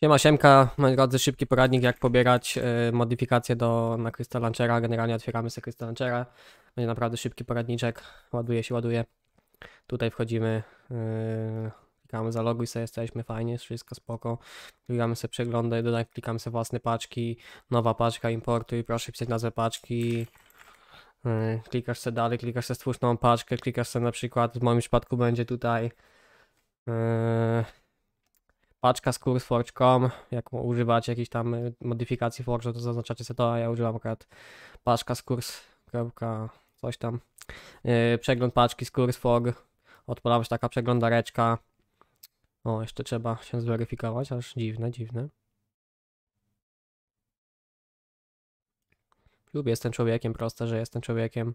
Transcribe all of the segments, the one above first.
Siema Siemka, moi drodzy, szybki poradnik jak pobierać y, modyfikacje do, na Crystal Launchera. Generalnie otwieramy sobie Crystal Launchera. Będzie naprawdę szybki poradniczek. Ładuje się, ładuje. Tutaj wchodzimy, y, klikamy zaloguj sobie, jesteśmy fajnie, wszystko spoko. Klikamy sobie przeglądaj, dodaj, klikamy sobie własne paczki, nowa paczka importuj, proszę pisać nazwę paczki. Y, klikasz sobie dalej, klikasz sobie stwórz nową paczkę, klikasz sobie na przykład, w moim przypadku będzie tutaj. Yy, paczka z kursforge.com, jak używać jakiejś tam y, modyfikacji forge no to zaznaczacie sobie to, a ja używam akurat paczka z kurs, coś tam, yy, przegląd paczki z kursforge, odpalała się taka przeglądareczka, o, jeszcze trzeba się zweryfikować, aż dziwne, dziwne. Lubię jestem człowiekiem, proste, że jestem człowiekiem.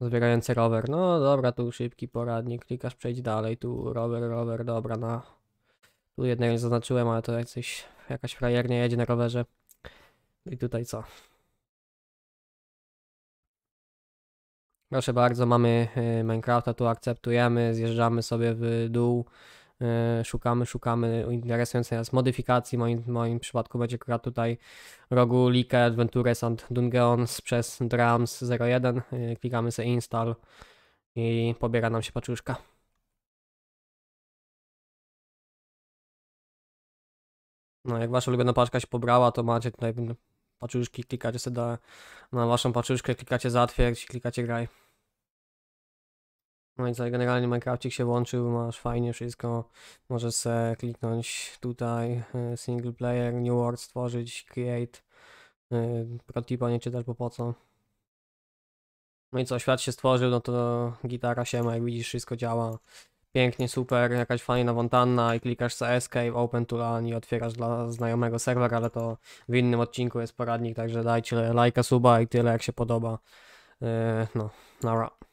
zbierający rower. No dobra, tu szybki poradnik. Klikasz, przejdź dalej. Tu rower, rower, dobra, no. Tu jednego nie zaznaczyłem, ale to jakaś, jakaś frajernia jedzie na rowerze. No I tutaj co? Proszę bardzo, mamy y, Minecrafta, tu akceptujemy, zjeżdżamy sobie w dół. E, szukamy, szukamy interesującej nas modyfikacji. W moim, moim przypadku będzie akurat tutaj rogu Like Adventures and Dungeons przez Drums 01. E, klikamy sobie install i pobiera nam się paczuszka. No, jak wasza ulubiona paczka się pobrała, to macie tutaj paczuszki, klikacie sobie na waszą paczuszkę, klikacie zatwierdź, klikacie graj. No i tutaj generalnie Minecraftik się włączył, masz fajnie wszystko. Możesz se kliknąć tutaj y, single player, new world stworzyć, create. Y, Protipa nie czytać, bo po co. No i co, świat się stworzył, no to gitara się ma, jak widzisz wszystko działa. Pięknie, super, jakaś fajna fontanna i klikasz za escape, open to LAN i otwierasz dla znajomego serwer, ale to w innym odcinku jest poradnik, także dajcie lajka, suba i tyle jak się podoba. Y, no, nara.